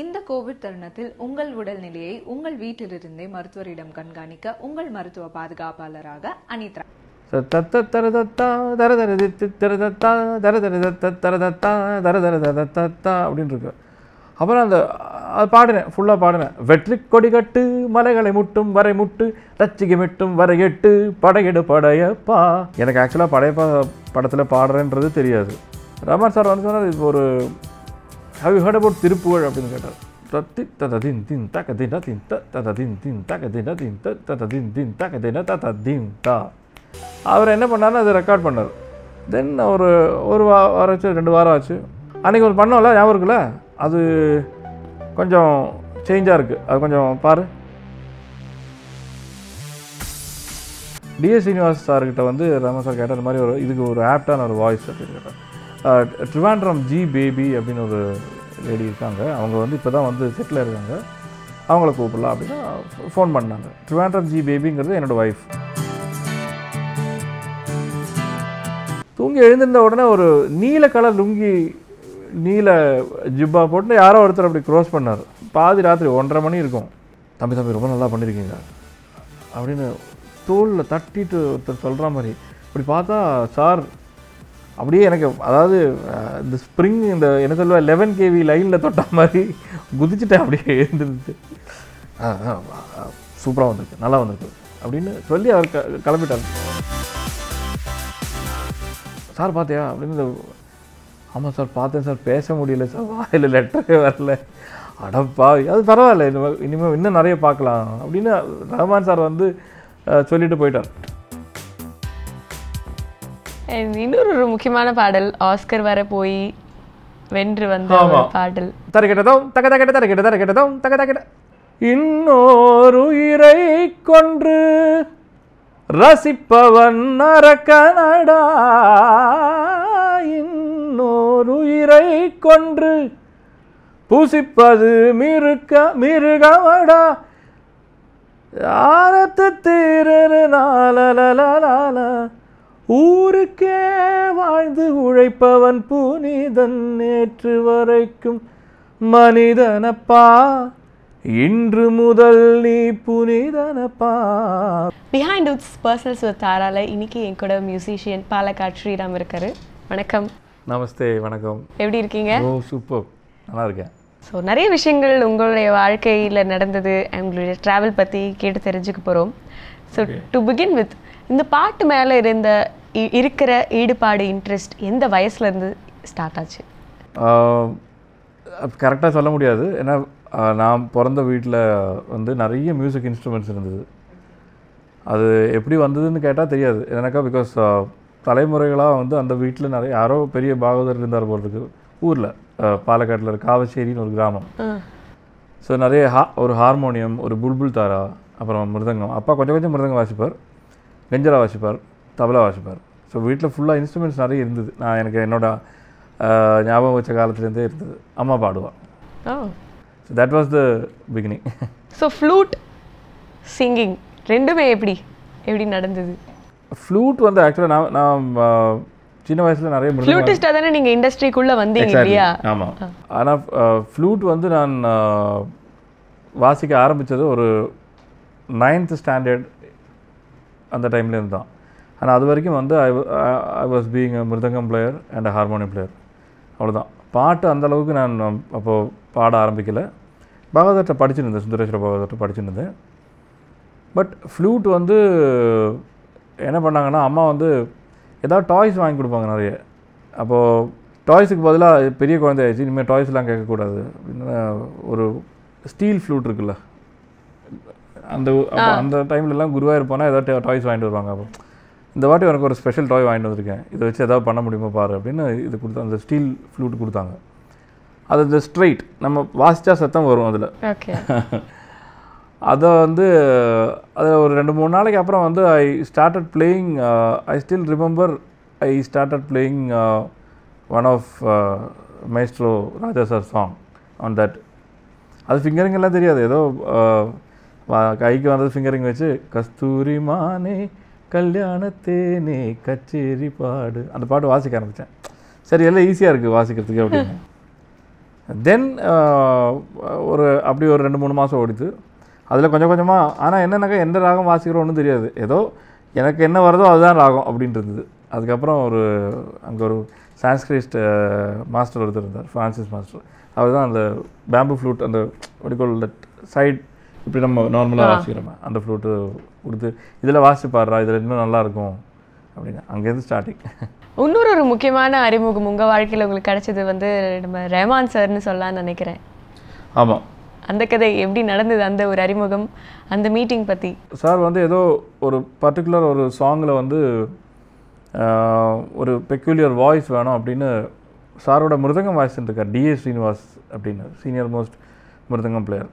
இந்த கோவிட் தருணத்தில் உங்கள் உடல் நிலையை உங்கள் வீட்டிலிருந்தே மருத்துவரிடம் கண்காணிக்க உங்கள் மருத்துவ பாதுகாப்பாளராக அனிதா அப்படின்னு இருக்கு அப்புறம் அந்த பாடினேன் ஃபுல்லாக பாடினேன் வெற்றி கொடி கட்டு மலைகளை முட்டும் வரை முட்டு லட்சிகை மிட்டும் வரை எட்டு படையெடு படையப்பா எனக்கு ஆக்சுவலாக படையப்பா படத்தில் பாடுறேன்றது தெரியாது ரமன் சார் வந்து சொன்னார் இப்போ ஒரு how you heard about Thiruppugazh அப்படின்னு கேட்டார் தத்தி தததின் தின் தக தின தின் த தததின் தின் தக தின தின் த தததின் தின் தக்க தின தத தின் தா அவர் என்ன பண்ணார்னு அதை ரெக்கார்ட் பண்ணார் தென் ஒரு ஒரு வா வாரம் ஆச்சு ரெண்டு வாரம் ஆச்சு அன்றைக்கி ஒரு பண்ணோம்ல ஞாபகம் இருக்குல்ல அது கொஞ்சம் சேஞ்சாக இருக்குது அது கொஞ்சம் பாரு டிஎஸ் சீனிவாஸ் சார்கிட்ட வந்து ராம சார் கேட்டார் மாதிரி ஒரு இதுக்கு ஒரு ஆப்டான ஒரு வாய்ஸ் அப்படின்னு கேட்டார் ட்ரிவாண்ட்ரம் ஜி பேபி அப்படின்னு ஒரு லேடி இருக்காங்க அவங்க வந்து இப்போ தான் வந்து செட்டில் இருக்காங்க அவங்கள கூப்பிடலாம் அப்படின்னா ஃபோன் பண்ணாங்க ட்ரிவாண்ட்ரம் ஜி பேபிங்கிறது என்னோடய ஒய்ஃப் தூங்கி எழுந்திருந்த உடனே ஒரு நீல கலர் லுங்கி நீல ஜிப்பா போட்டு யாரோ ஒருத்தர் அப்படி க்ரோஸ் பண்ணார் பாதி ராத்திரி ஒன்றரை மணி இருக்கும் தம்பி தம்பி ரொம்ப நல்லா பண்ணியிருக்கீங்க அப்படின்னு தோளில் தட்டிட்டு ஒருத்தர் சொல்கிற மாதிரி இப்படி பார்த்தா சார் அப்படியே எனக்கு அதாவது இந்த ஸ்ப்ரிங் இந்த என்ன சொல்லுவா லெவன் கேவி லைனில் தொட்ட மாதிரி குதிச்சுட்டேன் அப்படியே எழுந்துருது சூப்பராக வந்திருக்கு நல்லா வந்திருக்கு அப்படின்னு சொல்லி அவர் க கிளம்பிட்டார் சார் பார்த்தியா அப்படின்னு ஆமாம் சார் பார்த்தேன் சார் பேச முடியல சார் வாயில் லெட்டரே வரல அடப்பா அது பரவாயில்ல இனிமேல் இன்னும் நிறைய பார்க்கலாம் அப்படின்னு ரஹ்மான் சார் வந்து சொல்லிட்டு போயிட்டார் இன்னொரு ஒரு முக்கியமான பாடல் ஆஸ்கர் வர போய் வென்று வந்த பாடல் தரகிட்டதும் தக தகட்ட தரகிட்ட தரகிட்டதும் தக தகட்ட இன்னொரு உயிரை கொன்று ரசிப்பவன் நரக்கனடா இன்னொரு உயிரை கொன்று பூசிப்பது மிருக்க மிருகமடா ஆரத்து தீரரு ஊருக்கே வாழ்ந்து உழைப்பவன் புனிதன் நேற்று வரைக்கும் மனிதனப்பா இன்று முதல் நீ புனிதனப்பா பிஹைண்ட் உட்ஸ் பர்சனல்ஸ் வித் தாரால இன்னைக்கு என் கூட மியூசிஷியன் பாலக்காட் ஸ்ரீராம் இருக்காரு வணக்கம் நமஸ்தே வணக்கம் எப்படி இருக்கீங்க ஓ சூப்பர் நல்லா இருக்கேன் ஸோ நிறைய விஷயங்கள் உங்களுடைய வாழ்க்கையில் நடந்தது உங்களுடைய ட்ராவல் பற்றி கேட்டு தெரிஞ்சுக்க போகிறோம் ஸோ டு பிகின் வித் இந்த பாட்டு மேலே இருந்த இருக்கிற ஈடுபாடு இன்ட்ரெஸ்ட் எந்த வயசுலேருந்து ஸ்டார்ட் ஆச்சு கரெக்டாக சொல்ல முடியாது ஏன்னா நான் பிறந்த வீட்டில் வந்து நிறைய மியூசிக் இன்ஸ்ட்ருமெண்ட்ஸ் இருந்தது அது எப்படி வந்ததுன்னு கேட்டால் தெரியாது எனக்கா பிகாஸ் தலைமுறைகளாக வந்து அந்த வீட்டில் நிறைய யாரோ பெரிய பாகவதர் இருந்தார் போல் இருக்கு ஊரில் பாலக்காட்டில் இருக்க காவச்சேரின்னு ஒரு கிராமம் ஸோ நிறைய ஹா ஒரு ஹார்மோனியம் ஒரு புல்புல் தாரா அப்புறம் மிருதங்கம் அப்பா கொஞ்சம் கொஞ்சம் மிருதங்கம் வாசிப்பார் வெஞ்சரா வாசிப்பார் தபலா வாசிப்பார் ஸோ வீட்டில் ஃபுல்லாக இன்ஸ்ட்ருமெண்ட்ஸ் நிறைய இருந்தது நான் எனக்கு என்னோடய ஞாபகம் வச்ச காலத்துலேருந்தே இருந்தது அம்மா பாடுவாள் so that was the beginning so flute singing ரெண்டுமே எப்படி எப்படி நடந்தது ஃப்ளூட் வந்து ஆக்சுவலாக நான் நான் சின்ன வயசில் நிறைய ஃப்ளூட்டிஸ்டாக தானே நீங்கள் இண்டஸ்ட்ரிக்குள்ளே வந்தீங்க இல்லையா ஆமாம் ஆனால் ஃப்ளூட் வந்து நான் வாசிக்க ஆரம்பித்தது ஒரு நைன்த் ஸ்டாண்டர்ட் அந்த டைம்லேருந்து தான் ஆனால் அது வரைக்கும் வந்து I I was being mridangam player and harmonium player அவ்வளோதான் பாட்டு அந்தளவுக்கு நான் அப்போது பாட ஆரம்பிக்கலை பாகவதத்தை படிச்சுருந்தேன் சுந்தரேஸ்வர பாகவதத்தை படிச்சுருந்தேன் பட் ஃப்ளூட் வந்து என்ன பண்ணாங்கன்னா அம்மா வந்து ஏதாவது டாய்ஸ் வாங்கி கொடுப்பாங்க நிறைய அப்போது டாய்ஸுக்கு பதிலாக பெரிய குழந்தை இனிமேல் டாய்ஸ்லாம் கேட்கக்கூடாது ஒரு ஸ்டீல் ஃப்ளூட் இருக்குல்ல அந்த அந்த டைம்லலாம் குருவாக இருப்பானா ஏதாவது டாய்ஸ் வாங்கிட்டு வருவாங்க அப்போ இந்த வாட்டி எனக்கு ஒரு ஸ்பெஷல் டாய் வாங்கிட்டு வந்திருக்கேன் இதை வச்சு எதாவது பண்ண முடியுமா பாரு அப்படின்னு இது கொடுத்தா அந்த ஸ்டீல் ஃப்ளூட் கொடுத்தாங்க அது இந்த ஸ்ட்ரைட் நம்ம வாசிச்சா சத்தம் வரும் அதில் அதை வந்து அது ஒரு ரெண்டு மூணு நாளைக்கு அப்புறம் வந்து I started playing I still remember I started playing one of maestro Raja sir song on that அது ஃபிங்கரிங்கெல்லாம் தெரியாது ஏதோ uh, கைக்கு வந்தது ஃபிங்கரிங் வச்சு கஸ்தூரி மானே கல்யாணத்தேனே கச்சேரி பாடு அந்த பாட்டு வாசிக்க ஆரம்பித்தேன் சரி எல்லாம் ஈஸியாக இருக்குது வாசிக்கிறதுக்கு அப்படின்னு தென் ஒரு அப்படி ஒரு ரெண்டு மூணு மாதம் ஓடிது அதில் கொஞ்சம் கொஞ்சமாக ஆனால் என்னென்னாக்கா எந்த ராகம் வாசிக்கிறோன்னு தெரியாது ஏதோ எனக்கு என்ன வருதோ அதுதான் ராகம் அப்படின்ட்டு இருந்தது அதுக்கப்புறம் ஒரு அங்கே ஒரு சான்ஸ்கிரிஸ்ட் மாஸ்டர் ஒருத்தர் இருந்தார் ஃப்ரான்சிஸ் மாஸ்டர் அவர் தான் அந்த பேம்பு ஃப்ளூட் அந்த வடிகோல் சைட் இப்படி நம்ம நார்மலாக வாசிக்கிறோம் அந்த ஃப்ளூட்டு கொடுத்து இதில் வாசி பாடுறா இதில் இன்னும் நல்லாயிருக்கும் அப்படின்னு அங்கேருந்து ஸ்டார்டிங் இன்னொரு ஒரு முக்கியமான அறிமுகம் உங்கள் வாழ்க்கையில் உங்களுக்கு கிடைச்சது வந்து நம்ம ரஹ்மான் சார்னு சொல்லலான்னு நினைக்கிறேன் ஆமாம் அந்த கதை எப்படி நடந்தது அந்த ஒரு அறிமுகம் அந்த மீட்டிங் பற்றி சார் வந்து ஏதோ ஒரு பர்டிகுலர் ஒரு சாங்கில் வந்து ஒரு பெக்யூலியர் வாய்ஸ் வேணும் அப்படின்னு சாரோட மிருதங்கம் வாய்ஸ் இருக்கார் டிஏ ஸ்ரீனிவாஸ் அப்படின்னு சீனியர் மோஸ்ட் மிருதங்கம் பிளேயர்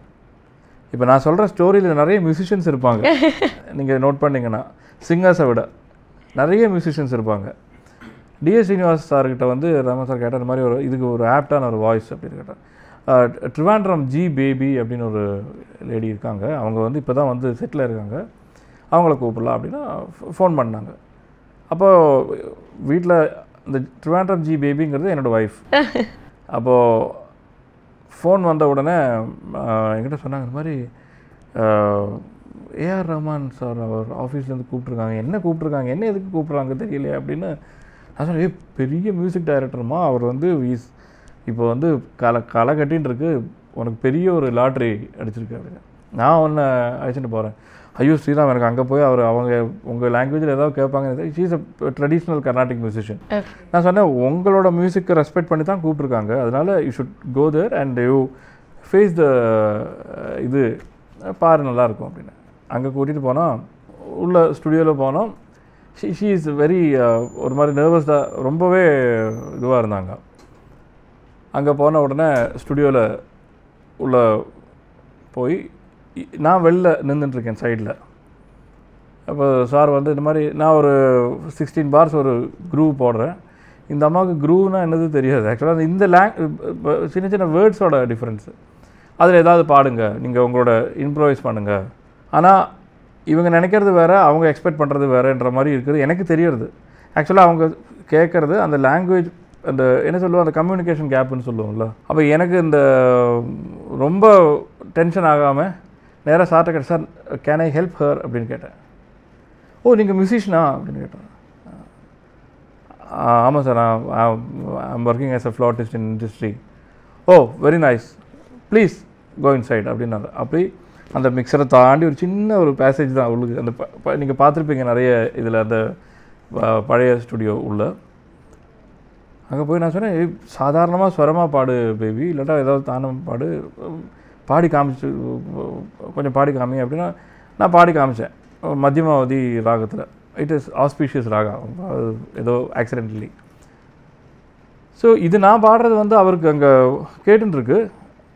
இப்போ நான் சொல்கிற ஸ்டோரியில் நிறைய மியூசிஷியன்ஸ் இருப்பாங்க நீங்கள் நோட் பண்ணிங்கன்னா சிங்கர்ஸை விட நிறைய மியூசிஷியன்ஸ் இருப்பாங்க டிஎஸ் ஸ்ரீனிவாஸ் சார்கிட்ட வந்து ராம சார் கேட்டால் இந்த மாதிரி ஒரு இதுக்கு ஒரு ஆப்டான ஒரு வாய்ஸ் அப்படின்னு கேட்டார் ட்ரிவாண்ட்ரம் ஜி பேபி அப்படின்னு ஒரு லேடி இருக்காங்க அவங்க வந்து இப்போ தான் வந்து செட்டில் இருக்காங்க அவங்கள கூப்பிடலாம் அப்படின்னா ஃபோன் பண்ணாங்க அப்போது வீட்டில் இந்த ட்ரிவாண்ட்ரம் ஜி பேபிங்கிறது என்னோடய ஒய்ஃப் அப்போது ஃபோன் வந்த உடனே என்கிட்ட சொன்னாங்க இந்த மாதிரி ஏஆர் ரஹ்மான் சார் அவர் ஆஃபீஸ்லேருந்து கூப்பிட்ருக்காங்க என்ன கூப்பிட்ருக்காங்க என்ன எதுக்கு கூப்பிட்றாங்க தெரியல அப்படின்னு நான் ஏ பெரிய மியூசிக் டைரக்டருமா அவர் வந்து இஸ் இப்போ வந்து களை களை கட்டின்னு இருக்கு உனக்கு பெரிய ஒரு லாட்ரி அடிச்சிருக்கு அப்படின்னு நான் ஒன்று அழைச்சிட்டு போகிறேன் ஐயோ ஸ்ரீராம் எனக்கு அங்கே போய் அவர் அவங்க உங்கள் லாங்குவேஜில் ஏதாவது கேட்பாங்க she's a traditional Carnatic musician நான் சொன்னேன் உங்களோட மியூசிக்கை ரெஸ்பெக்ட் பண்ணி தான் கூப்பிட்ருக்காங்க அதனால் you should go there and you face the uh, இது பாரு நல்லாயிருக்கும் அப்படின்னு அங்கே கூட்டிகிட்டு போனால் உள்ள ஸ்டுடியோவில் போனோம் ஷீ ஷீ இஸ் வெரி ஒரு மாதிரி தான் ரொம்பவே இதுவாக இருந்தாங்க அங்கே போன உடனே ஸ்டுடியோவில் உள்ள போய் நான் வெளில நின்றுட்டுருக்கேன் சைடில் அப்போ சார் வந்து இந்த மாதிரி நான் ஒரு சிக்ஸ்டீன் பார்ஸ் ஒரு குரூவ் போடுறேன் இந்த அம்மாவுக்கு குரூவ்னால் என்னது தெரியாது ஆக்சுவலாக இந்த லேங் சின்ன சின்ன வேர்ட்ஸோட டிஃப்ரென்ஸு அதில் ஏதாவது பாடுங்க நீங்கள் உங்களோட இம்ப்ரவைஸ் பண்ணுங்கள் ஆனால் இவங்க நினைக்கிறது வேறு அவங்க எக்ஸ்பெக்ட் பண்ணுறது வேறுன்ற மாதிரி இருக்குது எனக்கு தெரியறது ஆக்சுவலாக அவங்க கேட்குறது அந்த லாங்குவேஜ் அந்த என்ன சொல்லுவோம் அந்த கம்யூனிகேஷன் கேப்புன்னு சொல்லுவோம்ல அப்போ எனக்கு இந்த ரொம்ப டென்ஷன் ஆகாமல் நேராக சார்ட்ட கேட்டேன் sir can I help her அப்படின்னு கேட்டேன் ஓ நீங்கள் மியூசிஷியனா அப்படின்னு கேட்டேன் ஆமாம் sir I'm working as a flautist in industry oh very nice please go inside அப்படின்னாரு அப்படி அந்த மிக்சரை தாண்டி ஒரு சின்ன ஒரு பேசேஜ் தான் உள்ளுக்கு அந்த நீங்கள் பார்த்துருப்பீங்க நிறைய இதில் அந்த பழைய ஸ்டுடியோ உள்ள அங்கே போய் நான் சொன்னேன் சாதாரணமாக ஸ்வரமாக பாடு பேபி இல்லாட்டா ஏதாவது தானம் பாடு பாடி காமிச்சு கொஞ்சம் பாடி காமி அப்படின்னா நான் பாடி காமிச்சேன் மத்தியமாவதி ராகத்தில் இட் இஸ் ஆஸ்பீஷியஸ் ராகம் ஏதோ ஆக்சிடென்ட்லி ஸோ இது நான் பாடுறது வந்து அவருக்கு அங்கே கேட்டுருக்கு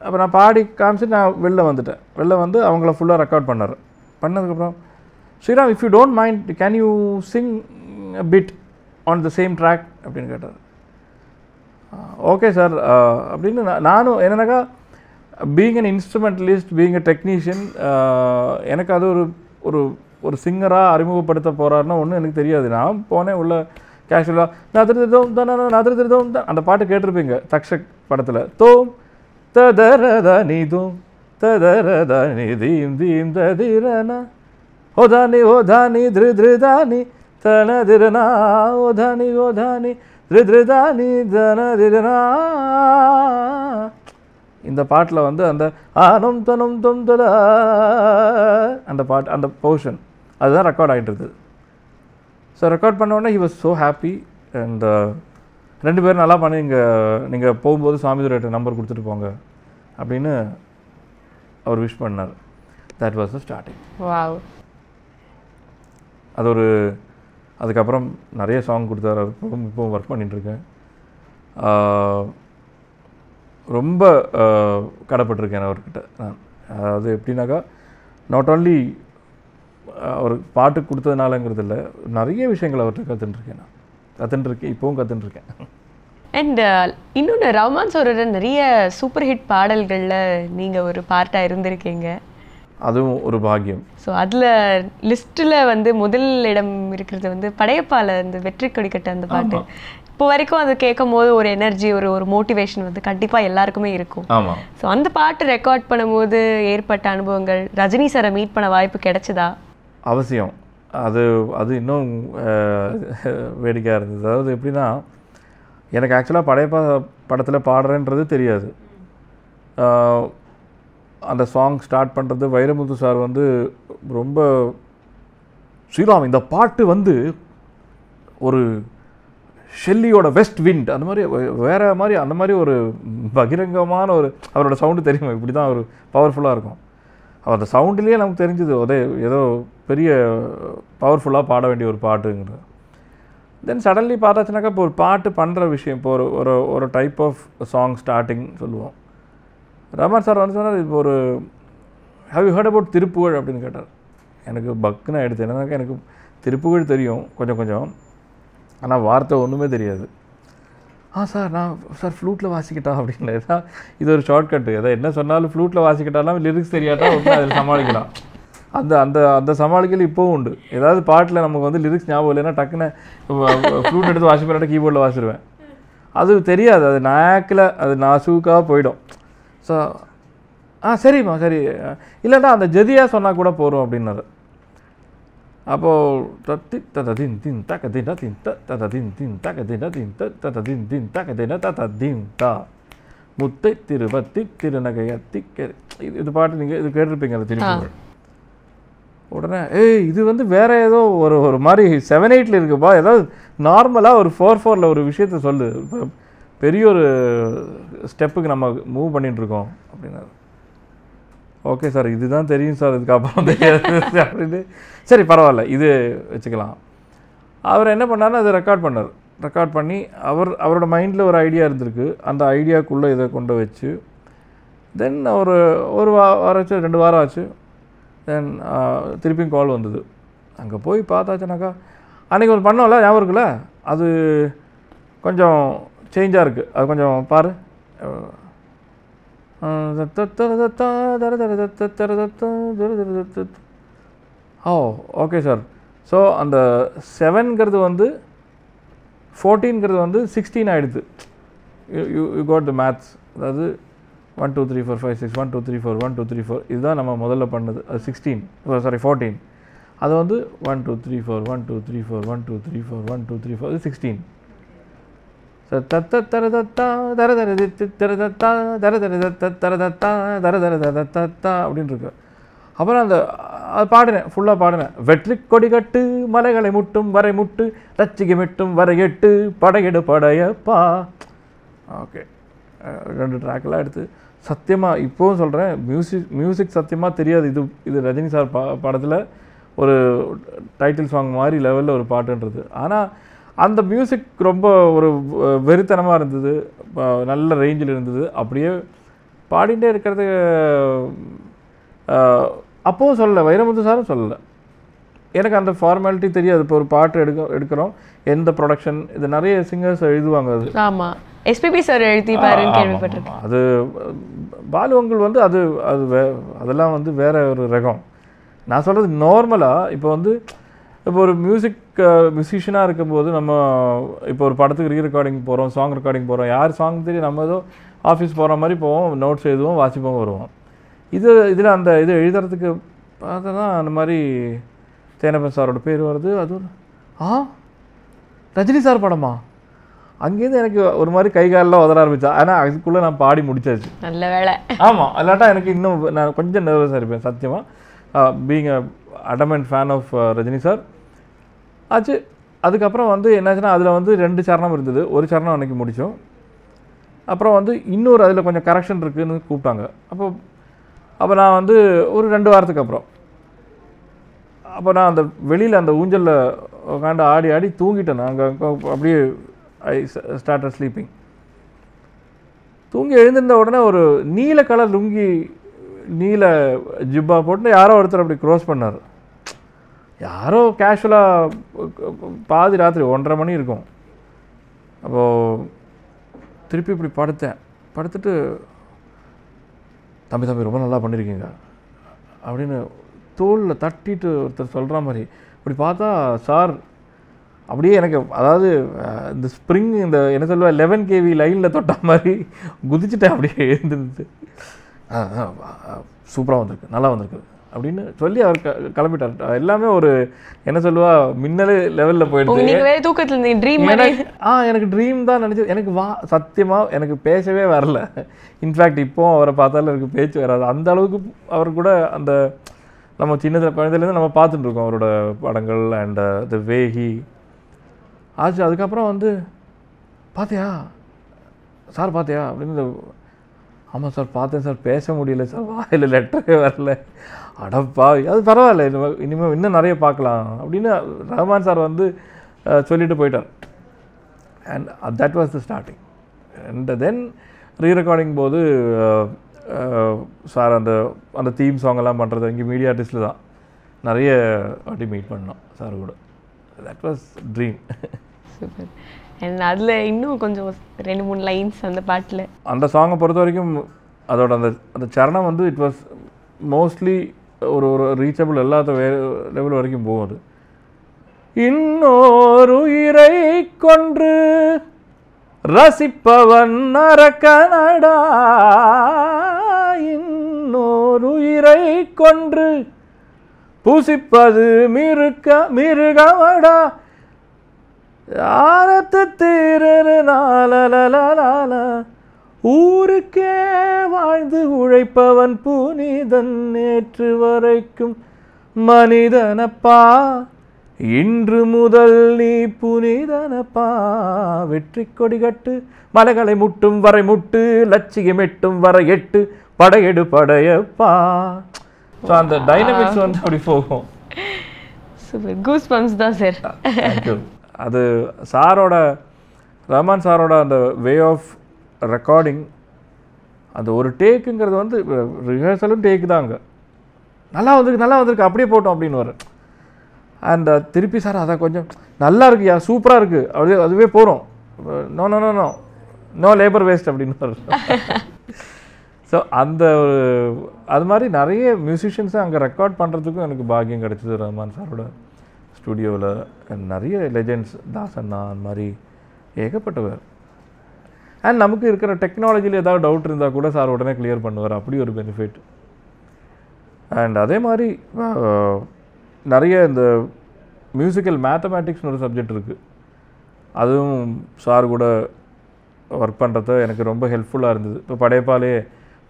அப்போ நான் பாடி காமிச்சிட்டு நான் வெளில வந்துட்டேன் வெளில வந்து அவங்கள ஃபுல்லாக ரெக்கார்ட் பண்ணார் பண்ணதுக்கப்புறம் Sriram if you don't mind can you sing bit on the same track அப்படின்னு கேட்டார் ஓகே சார் அப்படின்னு நான் நானும் என்னென்னாக்கா being an instrumentalist being a technician எனக்கு அது ஒரு ஒரு ஒரு சிங்கராக அறிமுகப்படுத்த போகிறாருன்னா ஒன்றும் எனக்கு தெரியாது நான் போனேன் உள்ள கேஷுவலாக நான் திருத்தோம் தான் நான் திருதோம் தான் அந்த பாட்டு கேட்டிருப்பீங்க தக்ஷக் படத்தில் தோம் த தர த நீ தோம் த தர நீ தீம் தீம் த தீரனா ஓ தானி ஓ தானி திரு திருதானி தானி தன திருநா ஓ தானி ஓ தானி திரு திருதானி தானி தன திருநா இந்த பாட்டில் வந்து அந்த ஆனம் தனம் தொம் அந்த பாட் அந்த போர்ஷன் அதுதான் ரெக்கார்ட் ஆகிட்டு இருக்குது ஸோ ரெக்கார்ட் பண்ணோடனே he was so happy and ரெண்டு பேரும் நல்லா பண்ணி இங்கே நீங்கள் போகும்போது சாமிதுரைட்ட நம்பர் கொடுத்துட்டு போங்க அப்படின்னு அவர் விஷ் பண்ணார் தட் வாஸ் த ஸ்டார்டிங் அது ஒரு அதுக்கப்புறம் நிறைய சாங் கொடுத்தாரு இப்போ இப்போ ஒர்க் பண்ணிகிட்டு இருக்கேன் uh, ரொம்ப கடப்பட்டிருக்கேன் அவர்கிட்ட நான் அதாவது எப்படின்னாக்கா நாட் ஓன்லி அவர் பாட்டு கொடுத்ததுனாலங்கிறது இல்லை நிறைய விஷயங்கள் அவர்கிட்ட கற்றுட்டுருக்கேன் நான் கற்றுட்டுருக்கேன் இப்போவும் கற்றுட்டுருக்கேன் அண்ட் இன்னொன்று ரஹ்மான் சோரோட நிறைய சூப்பர் ஹிட் பாடல்களில் நீங்கள் ஒரு பார்ட்டாக இருந்திருக்கீங்க அதுவும் ஒரு பாகியம் ஸோ அதில் லிஸ்ட்டில் வந்து முதல் இடம் இருக்கிறது வந்து படையப்பால அந்த வெற்றி கொடிக்கட்ட அந்த பாட்டு இப்போ வரைக்கும் அது கேட்கும் போது ஒரு எனர்ஜி ஒரு ஒரு மோட்டிவேஷன் வந்து கண்டிப்பாக எல்லாருக்குமே இருக்கும் ஸோ அந்த பாட்டு ரெக்கார்ட் பண்ணும்போது ஏற்பட்ட அனுபவங்கள் ரஜினி சாரை மீட் பண்ண வாய்ப்பு கிடைச்சதா அவசியம் அது அது இன்னும் வேடிக்கையாக இருந்தது அதாவது எப்படின்னா எனக்கு ஆக்சுவலாக படையப்பா படத்தில் பாடுறேன்றது தெரியாது அந்த சாங் ஸ்டார்ட் பண்ணுறது வைரமுத்து சார் வந்து ரொம்ப ஸ்ரீராம் இந்த பாட்டு வந்து ஒரு ஷெல்லியோட வெஸ்ட் விண்ட் அந்த மாதிரி வேற மாதிரி அந்த மாதிரி ஒரு பகிரங்கமான ஒரு அவரோட சவுண்டு தெரியும் இப்படி தான் ஒரு பவர்ஃபுல்லாக இருக்கும் அந்த சவுண்டிலேயே நமக்கு தெரிஞ்சது அதே ஏதோ பெரிய பவர்ஃபுல்லாக பாட வேண்டிய ஒரு பாட்டுங்கிறது தென் சடன்லி பார்த்தாச்சுனாக்கா இப்போ ஒரு பாட்டு பண்ணுற விஷயம் இப்போ ஒரு ஒரு ஒரு டைப் ஆஃப் சாங் ஸ்டார்டிங் சொல்லுவோம் ரமன் சார் வந்து சொன்னார் இப்போ ஒரு how you heard about Thiruppugazh அப்படின்னு கேட்டார் எனக்கு பக்குன்னு ஆகிடுச்சு என்னன்னாக்கா எனக்கு திருப்புகழ் தெரியும் கொஞ்சம் கொஞ்சம் ஆனால் வார்த்தை ஒன்றுமே தெரியாது ஆ சார் நான் சார் ஃப்ளூட்டில் வாசிக்கிட்டா அப்படின்ல ஏதா இது ஒரு ஷார்ட்கட்டு ஏதோ என்ன சொன்னாலும் ஃப்ளூட்டில் வாசிக்கிட்டாலும் லிரிக்ஸ் தெரியாட்டா ஒன்று அதில் சமாளிக்கலாம் அந்த அந்த அந்த சமாளிக்கல இப்போவும் உண்டு ஏதாவது பாட்டில் நமக்கு வந்து லிரிக்ஸ் ஞாபகம் இல்லைன்னா டக்குன்னு ஃப்ளூட் எடுத்து வாசிப்பேன் கீபோர்டில் வாசிடுவேன் அது தெரியாது அது நாயக்கில் அது நாசுக்காக போயிடும் ஸோ ஆ சரிம்மா சரி இல்லைன்னா அந்த ஜதியாக சொன்னால் கூட போகிறோம் அப்படின்னாரு அப்போது தத்தி தததின் தின் தக தின தின் த தததின் தின் தக தின தின் த தததின் தின் தக தின த தின் த முத்தை திருவத்தி திருநகையத்தி இது இது பாட்டு நீங்கள் இது கேட்டிருப்பீங்க திருப்பி உடனே ஏய் இது வந்து வேறு ஏதோ ஒரு ஒரு மாதிரி செவன் எயிட்டில் இருக்குப்பா ஏதாவது நார்மலாக ஒரு ஃபோர் ஃபோரில் ஒரு விஷயத்த சொல்லு இப்போ பெரிய ஒரு ஸ்டெப்புக்கு நம்ம மூவ் பண்ணிகிட்டு இருக்கோம் அப்படின்னா ஓகே சார் இதுதான் தெரியும் சார் இதுக்கப்புறம் தெரியாது அப்படின்னு சரி பரவாயில்ல இது வச்சுக்கலாம் அவர் என்ன பண்ணார் அதை ரெக்கார்ட் பண்ணார் ரெக்கார்ட் பண்ணி அவர் அவரோட மைண்டில் ஒரு ஐடியா இருந்திருக்கு அந்த ஐடியாக்குள்ளே இதை கொண்டு வச்சு தென் ஒரு ஒரு வா வாரம் ரெண்டு வாரம் ஆச்சு தென் திருப்பியும் கால் வந்தது அங்கே போய் பார்த்தாச்சுனாக்கா அன்றைக்கி ஒரு பண்ணோம்ல ஞாபகம் இருக்குல்ல அது கொஞ்சம் சேஞ்சாக இருக்குது அது கொஞ்சம் பாரு ஓ ஓகே சார் ஸோ அந்த செவன்கிறது வந்து ஃபோர்டீன்கிறது வந்து சிக்ஸ்டீன் ஆகிடுது you you got the maths அதாவது one two three four five six one two three four one two three four இதுதான் நம்ம முதல்ல பண்ணது அது சிக்ஸ்டீன் சாரி ஃபோர்டீன் அது வந்து one two three four one two three four one two three four one two three four இது sixteen அப்படின்னு இருக்கு அப்புறம் அந்த அது பாடினேன் ஃபுல்லாக பாடினேன் வெற்றி கொடி கட்டு மலைகளை முட்டும் வரை முட்டு ரச்சிகை மெட்டும் வரை எட்டு படையெடு படையப்பா ஓகே ரெண்டு ட்ராக்லாம் எடுத்து சத்தியமாக இப்போவும் சொல்கிறேன் மியூசிக் மியூசிக் சத்தியமாக தெரியாது இது இது ரஜினி சார் பா படத்தில் ஒரு டைட்டில் சாங் மாதிரி லெவலில் ஒரு பாட்டுன்றது ஆனால் அந்த மியூசிக் ரொம்ப ஒரு வெறித்தனமாக இருந்தது நல்ல ரேஞ்சில் இருந்தது அப்படியே பாடிட்டே இருக்கிறது அப்போவும் சொல்லலை வைரமுத்து சாரும் சொல்லலை எனக்கு அந்த ஃபார்மாலிட்டி தெரியாது இப்போ ஒரு பாட்டு எடுக்க எடுக்கிறோம் எந்த ப்ரொடக்ஷன் இது நிறைய சிங்கர்ஸ் எழுதுவாங்க அது ஆமாம் எஸ்பிபி சார் எழுதி அது பாலுவங்கள் வந்து அது அது வே அதெல்லாம் வந்து வேற ஒரு ரகம் நான் சொல்கிறது நார்மலாக இப்போ வந்து இப்போ ஒரு மியூசிக் மியூசிஷியனாக இருக்கும்போது நம்ம இப்போ ஒரு படத்துக்கு ரீ ரெக்கார்டிங் போகிறோம் சாங் ரெக்கார்டிங் போகிறோம் யார் சாங் தெரியும் நம்ம ஏதோ ஆஃபீஸ் போகிற மாதிரி போவோம் நோட்ஸ் எழுதுவோம் வாசிப்போம் வருவோம் இது இதில் அந்த இது எழுதுறதுக்கு தான் அந்த மாதிரி தேனப்பன் சாரோட பேர் வருது அதுவும் ஆ ரஜினி சார் படமா அங்கேருந்து எனக்கு ஒரு மாதிரி கை காலெலாம் உதற ஆரம்பிச்சா ஆனால் அதுக்குள்ளே நான் பாடி முடிச்சாச்சு நல்ல வேலை ஆமாம் இல்லாட்டா எனக்கு இன்னும் நான் கொஞ்சம் நர்வஸாக இருப்பேன் சத்தியமாக being adamant fan of Rajini sir ஆச்சு அதுக்கப்புறம் வந்து என்னாச்சுன்னா அதில் வந்து ரெண்டு சரணம் இருந்தது ஒரு சரணம் அன்றைக்கி முடித்தோம் அப்புறம் வந்து இன்னொரு அதில் கொஞ்சம் கரெக்ஷன் இருக்குதுன்னு கூப்பிட்டாங்க அப்போ அப்போ நான் வந்து ஒரு ரெண்டு வாரத்துக்கு அப்புறம் அப்போ நான் அந்த வெளியில் அந்த ஊஞ்சலில் உட்காந்து ஆடி ஆடி தூங்கிட்டேன் நான் அங்கே அப்படியே ஐ ஸ்டார்ட் ஸ்லீப்பிங் தூங்கி எழுந்திருந்த உடனே ஒரு நீல கலர் லுங்கி நீல ஜிப்பா போட்டு யாரோ ஒருத்தர் அப்படி க்ரோஸ் பண்ணார் யாரோ கேஷுவலாக பாதி ராத்திரி ஒன்றரை மணி இருக்கும் அப்போது திருப்பி இப்படி படுத்தேன் படுத்துட்டு தம்பி தம்பி ரொம்ப நல்லா பண்ணியிருக்கீங்க அப்படின்னு தோலில் தட்டிட்டு ஒருத்தர் சொல்கிற மாதிரி இப்படி பார்த்தா சார் அப்படியே எனக்கு அதாவது இந்த ஸ்ப்ரிங் இந்த என்ன சொல்லுவா லெவன் கேவி லைனில் தொட்ட மாதிரி குதிச்சுட்டேன் அப்படியே எழுந்திருந்து சூப்பராக வந்திருக்கு நல்லா வந்திருக்கு அப்படின்னு சொல்லி அவர் கிளம்பிட்டார் எல்லாமே ஒரு என்ன சொல்லுவா மின்னலே லெவலில் போயிடுது தூக்கத்தில் ஆ எனக்கு ட்ரீம் தான் நினைச்சது எனக்கு வா சத்தியமாக எனக்கு பேசவே வரல இன்ஃபேக்ட் இப்போ அவரை பார்த்தாலும் எனக்கு பேச்சு வராது அந்த அளவுக்கு அவர் கூட அந்த நம்ம சின்னதில் குழந்தையிலேருந்து நம்ம பார்த்துட்டு இருக்கோம் அவரோட படங்கள் அண்ட் த வேகி ஆச்சு அதுக்கப்புறம் வந்து பார்த்தியா சார் பார்த்தியா அப்படின்னு ஆமாம் சார் பார்த்தேன் சார் பேச முடியல சார் வாயில் லெட்டரே வரல அடப்பா அது பரவாயில்ல இனிமேல் இனிமேல் இன்னும் நிறைய பார்க்கலாம் அப்படின்னு ரஹ்மான் சார் வந்து சொல்லிட்டு போயிட்டார் and that was the starting and then rerecording போது சார் அந்த அந்த தீம் சாங்கெல்லாம் பண்ணுறது இங்கே மீடியா ஆர்டிஸ்டில் தான் நிறைய வாட்டி மீட் பண்ணோம் சார் கூட that was dream super and அதில் இன்னும் கொஞ்சம் ரெண்டு மூணு லைன்ஸ் அந்த பாட்டில் அந்த சாங்கை பொறுத்த வரைக்கும் அதோட அந்த அந்த சரணம் வந்து இட் வாஸ் மோஸ்ட்லி ஒரு ஒரு ரீச்சபிள் இல்லாத வே லெவல் வரைக்கும் போகும் அது இன்னொரு உயிரை கொன்று ரசிப்பவன் நரக்கனடா இன்னொரு உயிரை கொன்று பூசிப்பது மிருக்க மிருகமடா ஆரத்து திருநாள ஊருக்கே வாழ்ந்து உழைப்பவன் புனிதன் நேற்று வரைக்கும் மனிதனப்பா இன்று முதல் நீ புனிதனப்பா வெற்றி கொடி கட்டு மலைகளை முட்டும் வரை முட்டு லட்சியம் எட்டும் வரை எட்டு படையெடு படையப்பா ஸோ அந்த டைனமிக்ஸ் வந்து அப்படி போகும் கூஸ் பம்ஸ் தான் சார் அது சாரோட ரஹ்மான் சாரோட அந்த வே ஆஃப் ரெக்கார்டிங் அந்த ஒரு டேக்குங்கிறது வந்து ரிஹர்சலும் டேக்கு தான் அங்கே நல்லா வந்திருக்கு நல்லா வந்திருக்கு அப்படியே போட்டோம் அப்படின்னு வரும் அண்ட் uh, திருப்பி சார் அதை கொஞ்சம் நல்லா இருக்குயா சூப்பராக இருக்குது அப்படியே அதுவே போகிறோம் no no no no no labour waste அப்படின்னு வரும் ஸோ அந்த ஒரு அது மாதிரி நிறைய மியூசிஷியன்ஸை அங்கே ரெக்கார்ட் பண்ணுறதுக்கும் எனக்கு பாக்கியம் கிடச்சிது ரஹ்மான் சாரோட ஸ்டுடியோவில் நிறைய லெஜெண்ட்ஸ் தாசண்ணா அந்த மாதிரி ஏகப்பட்டவர் அண்ட் நமக்கு இருக்கிற டெக்னாலஜியில் ஏதாவது டவுட் இருந்தால் கூட சார் உடனே கிளியர் பண்ணுவார் அப்படி ஒரு பெனிஃபிட் அண்ட் அதே மாதிரி நிறைய இந்த மியூசிக்கல் மேத்தமேட்டிக்ஸ்னு ஒரு சப்ஜெக்ட் இருக்குது அதுவும் சார் கூட ஒர்க் பண்ணுறது எனக்கு ரொம்ப ஹெல்ப்ஃபுல்லாக இருந்தது இப்போ படையப்பாலே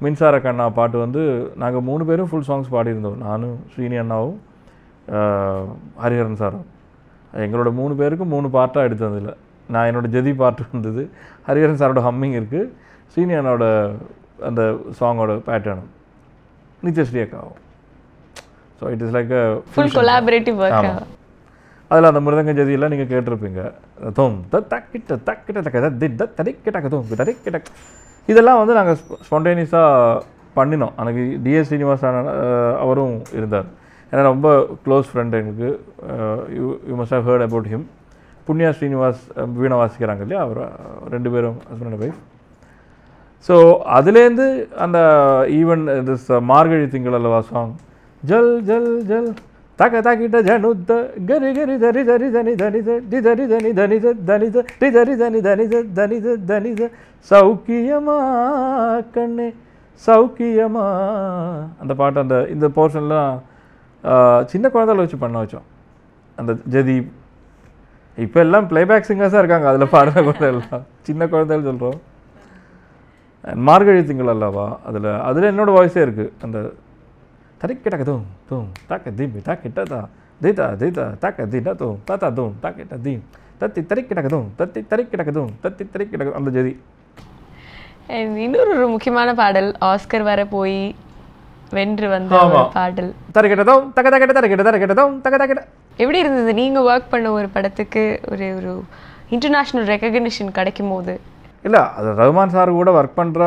மின்சார கண்ணா பாட்டு வந்து நாங்கள் மூணு பேரும் ஃபுல் சாங்ஸ் பாடியிருந்தோம் நானும் ஸ்ரீனி அண்ணாவும் ஹரிஹரன் சாரும் எங்களோட மூணு பேருக்கும் மூணு பாட்டாக எடுத்ததில்லை நான் என்னோடய ஜதி பாட்டு வந்தது ஹரிஹரன் சாரோட ஹம்மிங் இருக்குது சீனியானோட அந்த சாங்கோட பேட்டர்னும் நித்யஸ்ரீ அக்காவும் so it is like full collaborative ஆமாம் அதில் அந்த மிருதங்க ஜதியெல்லாம் நீங்கள் கேட்டிருப்பீங்க தோம் த தக்கிட்ட தக்கிட்ட தக்க திட் த தடிக்கிட்டக்க தோம் தடிக்கிட்ட இதெல்லாம் வந்து நாங்கள் ஸ்பான்டேனியஸாக பண்ணினோம் அன்றைக்கி டிஎஸ் ஸ்ரீனிவாசன் அவரும் இருந்தார் ஏன்னா ரொம்ப க்ளோஸ் ஃப்ரெண்ட் எங்களுக்கு you you must have heard about him Punya Srinivas வீணை வாசிக்கிறாங்க இல்லையா அவர் ரெண்டு பேரும் ஹஸ்பண்ட் அண்ட் ஒய்ஃப் ஸோ அதுலேருந்து அந்த ஈவன் திஸ் uh, மார்கழி திங்கள் அல்லவா சாங் ஜல் ஜல் ஜல் தக தாக்கிட்ட ஜனுத்த கரி கரி தரி தரி தனி தனி தி தரி தனி தனி தனி தி தரி தனி தனி தனி தனி சௌக்கியமா கண்ணே சௌக்கியமா அந்த பாட்டு அந்த இந்த போர்ஷன்லாம் சின்ன குழந்தைல வச்சு பண்ண வச்சோம் அந்த ஜதி இப்போ எல்லாம் பிளேபேக் சிங்கர்ஸாக இருக்காங்க அதில் பாடுற குழந்தை எல்லாம் சின்ன குழந்தைகள் சொல்கிறோம் மார்கழி திங்கள் அல்லவா அதில் அதில் என்னோடய வாய்ஸே இருக்குது அந்த தரைக்கு டாக்க தூம் தூம் தாக்க தீம் தாக்கிட்டா தா தீதா தீதா தாக்க தீடா தூம் தாத்தா தூம் தாக்கிட்ட தீம் தத்தி தரைக்கு டாக்க தூம் தத்தி தரைக்கு டாக்க தூம் தத்தி தரைக்கு டாக்க அந்த ஜெதி இன்னொரு ஒரு முக்கியமான பாடல் ஆஸ்கர் வர போய் வென்று வந்த பாடல் தரைக்கிட்டதும் தக்க தக்கிட்ட தரிக்கிட்ட தரைக்கிட்டதும் தக்க தக்கிட்ட எப்படி இருந்தது நீங்கள் ஒர்க் பண்ண ஒரு படத்துக்கு ஒரு ஒரு இன்டர்நேஷ்னல் ரெக்கக்னிஷன் கிடைக்கும் போது இல்லை அது ரகுமான் சார் கூட ஒர்க் பண்ணுற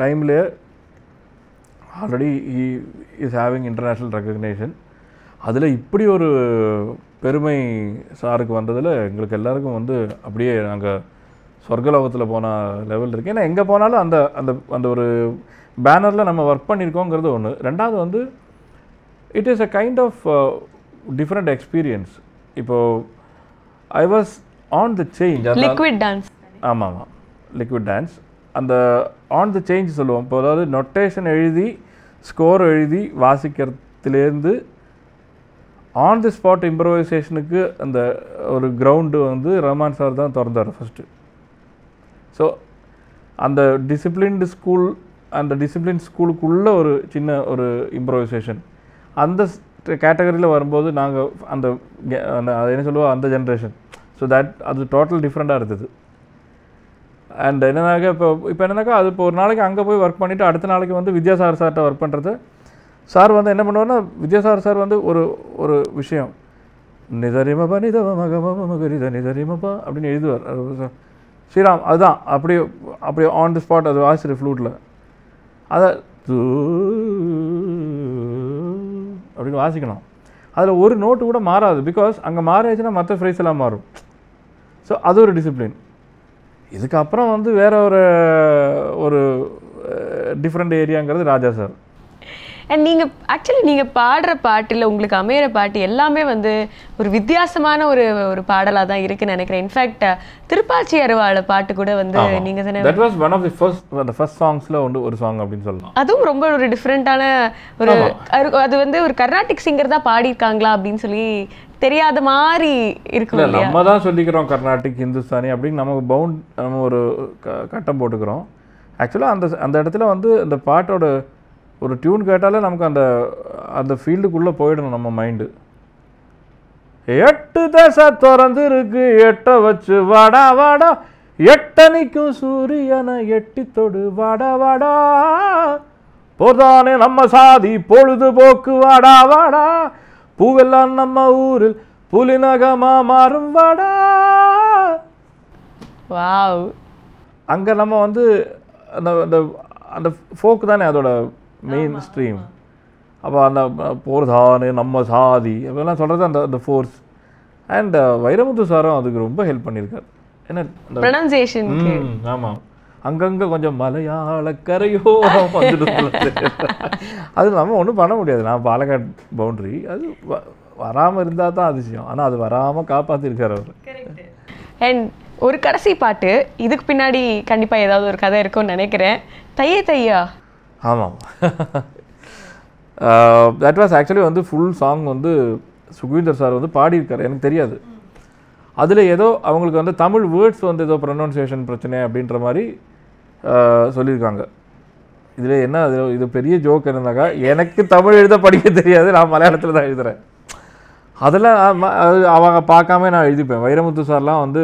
டைமில் already is having international recognition அதில் இப்படி ஒரு பெருமை சாருக்கு வந்ததில் எங்களுக்கு எல்லாருக்கும் வந்து அப்படியே நாங்கள் சொர்க்கலோகத்தில் போன லெவல் இருக்குது ஏன்னா எங்கே போனாலும் அந்த அந்த அந்த ஒரு பேனரில் நம்ம ஒர்க் பண்ணியிருக்கோங்கிறது ஒன்று ரெண்டாவது வந்து it is a kind of different experience இப்போ I was on the change liquid dance ஆமாம் ஆமாம் லிக்விட் டான்ஸ் அந்த ஆன் த சேஞ்ச் சொல்லுவோம் இப்போ அதாவது நொட்டேஷன் எழுதி ஸ்கோர் எழுதி வாசிக்கிறதுலேருந்து ஆன் தி ஸ்பாட் இம்ப்ரவைசேஷனுக்கு அந்த ஒரு கிரவுண்டு வந்து ரஹ்மான் சார் தான் திறந்தார் ஃபஸ்ட்டு ஸோ அந்த டிசிப்ளின்டு ஸ்கூல் அந்த டிசிப்ளின் ஸ்கூலுக்குள்ள ஒரு சின்ன ஒரு இம்ப்ரவைசேஷன் அந்த கேட்டகரியில் வரும்போது நாங்கள் அந்த என்ன சொல்லுவோம் அந்த ஜென்ரேஷன் ஸோ தட் அது டோட்டல் டிஃப்ரெண்ட்டாக இருந்தது அண்ட் என்னன்னாக்கா இப்போ இப்போ என்னன்னாக்கா அது இப்போ ஒரு நாளைக்கு அங்கே போய் ஒர்க் பண்ணிவிட்டு அடுத்த நாளைக்கு வந்து வித்யாசாகர் சார்கிட்ட ஒர்க் பண்ணுறது சார் வந்து என்ன பண்ணுவார்னா வித்யாசாகர் சார் வந்து ஒரு ஒரு விஷயம் நிதரிமபா நிதவ மகம மகரித நிதரிமபா அப்படின்னு எழுதுவார் ஸ்ரீராம் அதுதான் அப்படியே அப்படியே ஆன் தி ஸ்பாட் அது வாசிரு ஃப்ளூட்டில் அதை அப்படின்னு வாசிக்கணும் அதில் ஒரு நோட்டு கூட மாறாது பிகாஸ் அங்கே மாறாச்சுன்னா மற்ற ஃப்ரைஸ் எல்லாம் மாறும் ஸோ அது ஒரு டிசிப்ளின் இதுக்கப்புறம் வந்து வேற ஒரு ஒரு டிஃப்ரெண்ட் ஏரியாங்கிறது ராஜா சார் அண்ட் நீங்கள் ஆக்சுவலி நீங்கள் பாடுற பாட்டில் உங்களுக்கு அமையிற பாட்டு எல்லாமே வந்து ஒரு வித்தியாசமான ஒரு ஒரு பாடலாக தான் இருக்குன்னு நினைக்கிறேன் இன்ஃபேக்ட் திருப்பாச்சி அருவாள பாட்டு கூட வந்து நீங்கள் தானே that was one of the first அந்த ஃபர்ஸ்ட் சாங்ஸில் வந்து ஒரு சாங் அப்படின்னு சொல்லலாம் அதுவும் ரொம்ப ஒரு டிஃப்ரெண்ட்டான ஒரு அது வந்து ஒரு கர்நாடிக் சிங்கர் தான் பாடியிருக்காங்களா அப்படின்னு சொல்லி தெரியாத மாதிரி இருக்கு நம்ம தான் சொல்லிக்கிறோம் கர்நாடிக் ஹிந்துஸ்தானி அப்படின்னு நமக்கு பவுண்ட் நம்ம ஒரு கட்டம் போட்டுக்கிறோம் ஆக்சுவலாக அந்த அந்த இடத்துல வந்து அந்த பாட்டோட ஒரு டியூன் கேட்டாலே நமக்கு அந்த அந்த ஃபீல்டுக்குள்ளே போயிடணும் நம்ம மைண்டு எட்டு தசை திறந்து இருக்கு எட்டை வச்சு வாடா வாடா எட்டணிக்கும் சூரியனை எட்டி தொடு வாடா வாடா போதானே நம்ம சாதி பொழுதுபோக்கு வாடா வாடா பூவெல்லாம் நம்ம ஊரில் புலிநகமா மாறும் வாடா வாவ் அங்கே நம்ம வந்து அந்த அந்த ஃபோக்கு தானே அதோட மெயின் ஸ்ட்ரீம் அப்போ அந்த போர் சானு நம்ம சாதி அப்படிலாம் சொல்கிறது அந்த அந்த ஃபோர்ஸ் அண்ட் வைரமுத்து சாரும் அதுக்கு ரொம்ப ஹெல்ப் பண்ணியிருக்கார் என்ன ப்ரொனன்சியேஷன் ஆமாம் அங்கங்கே கொஞ்சம் மலையாள கரையோ அது நம்ம ஒன்றும் பண்ண முடியாது நான் பாலக்காட் பவுண்ட்ரி அது வராமல் இருந்தால் தான் அதிசயம் ஆனால் அது வராமல் காப்பாற்றிருக்கார் அவர் அண்ட் ஒரு கடைசி பாட்டு இதுக்கு பின்னாடி கண்டிப்பாக ஏதாவது ஒரு கதை இருக்கும்னு நினைக்கிறேன் தையே தையா ஆமாம் தட் வாஸ் ஆக்சுவலி வந்து ஃபுல் சாங் வந்து சுகவீந்தர் சார் வந்து பாடியிருக்கார் எனக்கு தெரியாது அதில் ஏதோ அவங்களுக்கு வந்து தமிழ் வேர்ட்ஸ் வந்து ஏதோ ப்ரொனவுன்சியேஷன் பிரச்சனை அப்படின்ற மாதிரி uh, சொல்லியிருக்காங்க இதில் என்ன அது இது பெரிய ஜோக் இருந்தாக்கா எனக்கு தமிழ் எழுத படிக்க தெரியாது நான் மலையாளத்தில் தான் எழுதுகிறேன் அதெல்லாம் அவங்க பார்க்காம நான் எழுதிப்பேன் வைரமுத்து சார்லாம் வந்து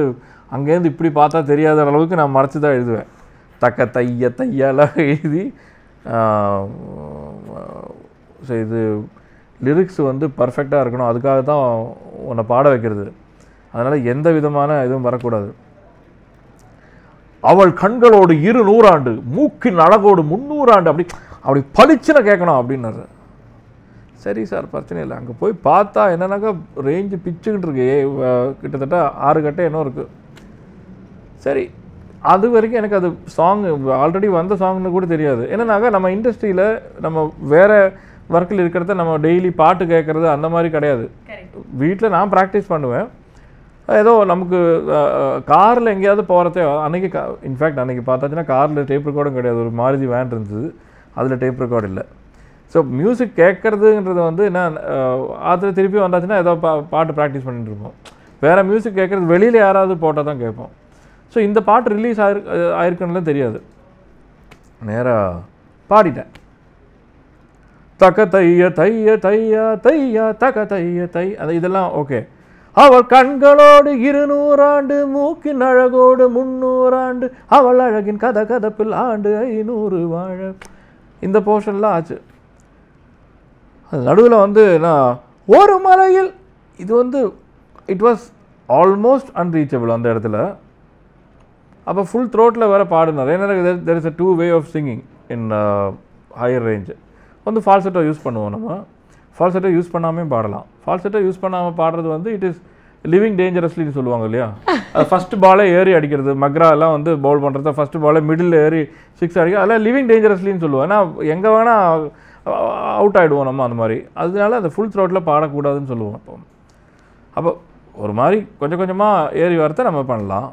அங்கேருந்து இப்படி பார்த்தா தெரியாத அளவுக்கு நான் மறைச்சி தான் எழுதுவேன் தக்க தைய தையெல்லாம் எழுதி இது லிரிக்ஸ் வந்து பர்ஃபெக்டாக இருக்கணும் அதுக்காக தான் உன்னை பாட வைக்கிறது அதனால் எந்த விதமான இதுவும் வரக்கூடாது அவள் கண்களோடு இரு நூறாண்டு மூக்கின் அழகோடு முந்நூறாண்டு அப்படி அப்படி பளிச்சுன்னு கேட்கணும் அப்படின்னாரு சரி சார் பிரச்சனை இல்லை அங்கே போய் பார்த்தா என்னென்னாக்கா ரேஞ்சு பிச்சுக்கிட்டு இருக்கு கிட்டத்தட்ட ஆறு கட்டை இன்னும் இருக்குது சரி அது வரைக்கும் எனக்கு அது சாங் ஆல்ரெடி வந்த சாங்னு கூட தெரியாது என்னன்னாக்கா நம்ம இண்டஸ்ட்ரியில் நம்ம வேறு ஒர்க்கில் இருக்கிறத நம்ம டெய்லி பாட்டு கேட்குறது அந்த மாதிரி கிடையாது வீட்டில் நான் ப்ராக்டிஸ் பண்ணுவேன் ஏதோ நமக்கு காரில் எங்கேயாவது போகிறதே அன்றைக்கி கா இன்ஃபேக்ட் அன்னைக்கு பார்த்தாச்சுன்னா காரில் டேப் ரெக்கார்டும் கிடையாது ஒரு மாருதி வேன் இருந்தது அதில் டேப் ரெக்கார்டு இல்லை ஸோ மியூசிக் கேட்குறதுன்றது வந்து என்ன அதில் திருப்பி வந்தாச்சுன்னா ஏதோ பா பாட்டு ப்ராக்டிஸ் பண்ணிட்டுருப்போம் இருப்போம் வேறு மியூசிக் கேட்குறது வெளியில் யாராவது போட்டால் தான் கேட்போம் ஸோ இந்த பாட்டு ரிலீஸ் ஆயிரு ஆயிருக்குன்னு தெரியாது நேராக பாடிட்டேன் தக்க தைய தைய தையா தையா தக்க தைய தை அது இதெல்லாம் ஓகே அவள் கண்களோடு இருநூறாண்டு மூக்கின் அழகோடு முந்நூறாண்டு அவள் அழகின் கத கதப்பில் ஆண்டு ஐநூறு வாழ இந்த போர்ஷன்லாம் ஆச்சு அது நடுவில் வந்து நான் ஒரு மலையில் இது வந்து இட் வாஸ் ஆல்மோஸ்ட் அன்ரீச்சபிள் அந்த இடத்துல அப்போ ஃபுல் த்ரோட்டில் வேறு பாடணும் ஏன்னா there is a two way of singing in higher range வந்து ஃபால்செட்டோ யூஸ் பண்ணுவோம் நம்ம ஃபால்செட்டோ யூஸ் பண்ணாமே பாடலாம் ஃபால்செட்டோ யூஸ் பண்ணாமல் பாடுறது வந்து இட் இஸ் லிவிங் டேஞ்சரஸ்லின்னு சொல்லுவாங்க இல்லையா அது ஃபஸ்ட்டு பாலே ஏறி அடிக்கிறது மக்ரா எல்லாம் வந்து பவுல் பண்ணுறது ஃபஸ்ட்டு பாலே மிடில் ஏறி சிக்ஸ் அடிக்க அதெல்லாம் லிவிங் டேஞ்சரஸ்லின்னு சொல்லுவாங்க ஏன்னா எங்கே வேணால் அவுட் ஆகிடுவோம் நம்ம அந்த மாதிரி அதனால அந்த ஃபுல் த்ரோட்டில் பாடக்கூடாதுன்னு சொல்லுவோம் அப்போ அப்போ ஒரு மாதிரி கொஞ்சம் கொஞ்சமாக ஏறி வரத்தை நம்ம பண்ணலாம்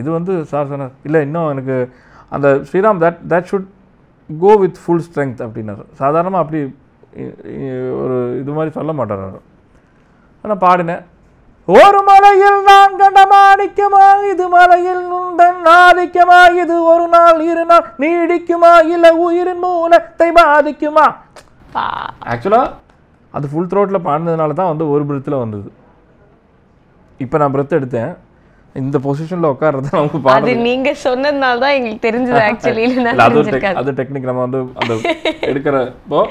இது வந்து சார் சொன்னார் இல்லை இன்னும் எனக்கு அந்த Sriram that that should go with full strength அப்படின்னாரு சாதாரணமாக அப்படி ஒரு இது மாதிரி சொல்ல மாட்டார் ஆனால் பாடினேன் ஒரு மலையில் நான் கண்ட மாணிக்கமா இது மலையில் நாளிக்கமா நாதிக்கமா இது ஒரு நாள் இரு நாள் நீடிக்குமா இல்லை உயிரின் மூலத்தை பாதிக்குமா ஆக்சுவலாக அது ஃபுல் த்ரோட்டில் பாடினதுனால தான் வந்து ஒரு பிரத்தில் வந்தது இப்போ நான் பிரெத் எடுத்தேன் இந்த பொசிஷன்ல உட்கார்றது நமக்கு பாடு நீங்க சொன்னதுனால தான் எங்களுக்கு தெரிஞ்சது ஆக்சுவலி அது அது டெக்னிக் நம்ம வந்து அந்த எடுக்கிறப்போ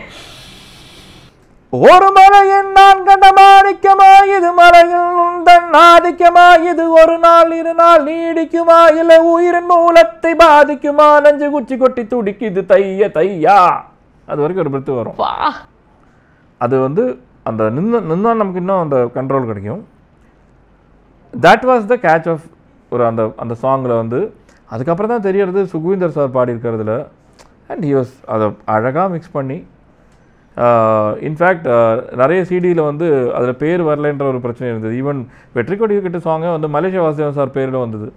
ஒரு மலையின் நான் கண்ட மாணிக்கமா இது மலையில் உந்தன் ஆதிக்கமா இது ஒரு நாள் இரு நாள் நீடிக்குமா இல்லை உயிரின் மூலத்தை பாதிக்குமா நஞ்சு குச்சி கொட்டி துடிக்குது தைய தையா அது வரைக்கும் ஒரு பிரித்து வரும் அது வந்து அந்த நின்று நின்றா நமக்கு இன்னும் அந்த கண்ட்ரோல் கிடைக்கும் that was the catch of ஒரு அந்த அந்த சாங்கில் வந்து அதுக்கப்புறம் தான் தெரியறது சுகுவிந்தர் சார் பாடியிருக்கிறதுல அண்ட் ஹி வாஸ் அதை அழகாக மிக்ஸ் பண்ணி இன்ஃபேக்ட் uh, uh, நிறைய சிடியில் வந்து அதில் பேர் வரலன்ற ஒரு பிரச்சனை இருந்தது ஈவன் வெற்றிக்கொடி கிட்ட சாங்கே வந்து மலேசியா வாசுதேவன் சார் பேரில் வந்தது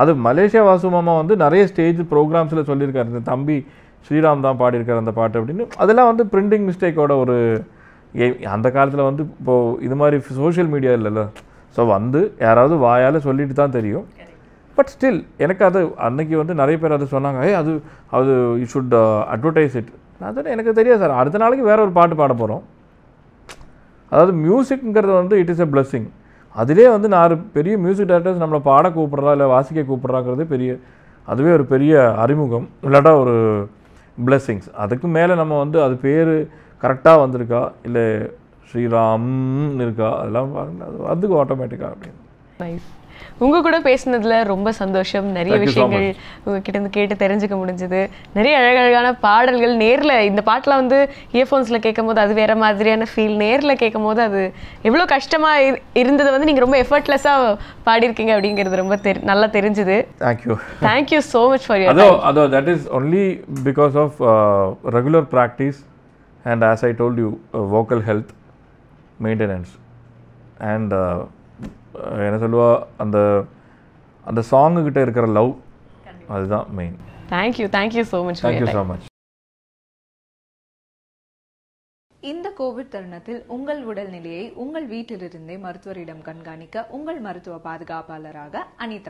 அது மலேசியா வாசு மாமா வந்து நிறைய ஸ்டேஜ் ப்ரோக்ராம்ஸில் சொல்லியிருக்காரு இந்த தம்பி ஸ்ரீராம் தான் பாடியிருக்கார் அந்த பாட்டு அப்படின்னு அதெல்லாம் வந்து பிரிண்டிங் மிஸ்டேக்கோட ஒரு அந்த காலத்தில் வந்து இப்போது இது மாதிரி சோஷியல் மீடியா இல்லைல்ல ஸோ வந்து யாராவது வாயால் சொல்லிட்டு தான் தெரியும் பட் ஸ்டில் எனக்கு அது அன்னைக்கு வந்து நிறைய பேர் அதை சொன்னாங்க ஏ அது அது யூ ஷுட் அட்வர்டைஸ் இட் நான் எனக்கு தெரியாது சார் அடுத்த நாளைக்கு வேற ஒரு பாட்டு பாட போகிறோம் அதாவது மியூசிக்ங்கிறது வந்து இட் இஸ் எ பிளஸ்ஸிங் அதிலே வந்து நான் பெரிய மியூசிக் டேரக்டர்ஸ் நம்மளை பாட கூப்பிட்றா இல்லை வாசிக்க கூப்பிட்றாங்கிறது பெரிய அதுவே ஒரு பெரிய அறிமுகம் இல்லாட்டா ஒரு பிளெஸ்ஸிங்ஸ் அதுக்கு மேலே நம்ம வந்து அது பேர் கரெக்டாக வந்திருக்கா இல்லை ஸ்ரீராம்னு இருக்கா அதெல்லாம் பாருங்கள் அது அதுக்கு ஆட்டோமேட்டிக்காக அப்படின்னு நைஸ் உங்கள் கூட பேசினதில் ரொம்ப சந்தோஷம் நிறைய விஷயங்கள் உங்ககிட்ட கேட்டு தெரிஞ்சுக்க முடிஞ்சது நிறைய அழகழகான பாடல்கள் நேரில் இந்த பாட்டெலாம் வந்து இயர்ஃபோன்ஸில் கேட்கும் போது அது வேறு மாதிரியான ஃபீல் நேரில் கேட்கும் போது அது எவ்வளோ கஷ்டமாக இருந்தது வந்து நீங்கள் ரொம்ப எஃபர்ட்லெஸ்ஸாக பாடியிருக்கீங்க அப்படிங்கிறது ரொம்ப தெரி நல்லா தெரிஞ்சுது thank you thank you so much for you அதோ அதோ that is only because of regular practice and as I told you vocal health maintenance and uh, uh, என்ன சொல்லுவா அந்த அந்த கிட்ட இருக்கிற லவ் அதுதான் main thank you thank you so much thank you so much இந்த கோவிட் தருணத்தில் உங்கள் உடல்நிலையை உங்கள் வீட்டிலிருந்தே மருத்துவரிடம் கண்காணிக்க உங்கள் மருத்துவ பாதுகாப்பாளராக அனிதா